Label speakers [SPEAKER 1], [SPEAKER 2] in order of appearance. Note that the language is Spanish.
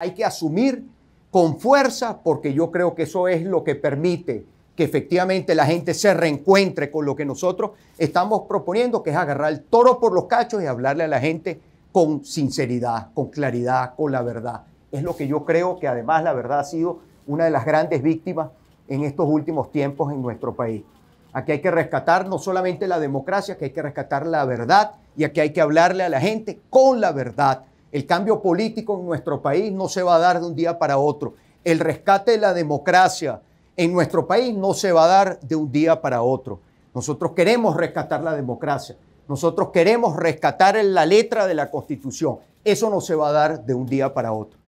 [SPEAKER 1] hay que asumir con fuerza porque yo creo que eso es lo que permite que efectivamente la gente se reencuentre con lo que nosotros estamos proponiendo, que es agarrar el toro por los cachos y hablarle a la gente con sinceridad, con claridad, con la verdad. Es lo que yo creo que además la verdad ha sido una de las grandes víctimas en estos últimos tiempos en nuestro país. Aquí hay que rescatar no solamente la democracia, que hay que rescatar la verdad y aquí hay que hablarle a la gente con la verdad el cambio político en nuestro país no se va a dar de un día para otro. El rescate de la democracia en nuestro país no se va a dar de un día para otro. Nosotros queremos rescatar la democracia. Nosotros queremos rescatar la letra de la Constitución. Eso no se va a dar de un día para otro.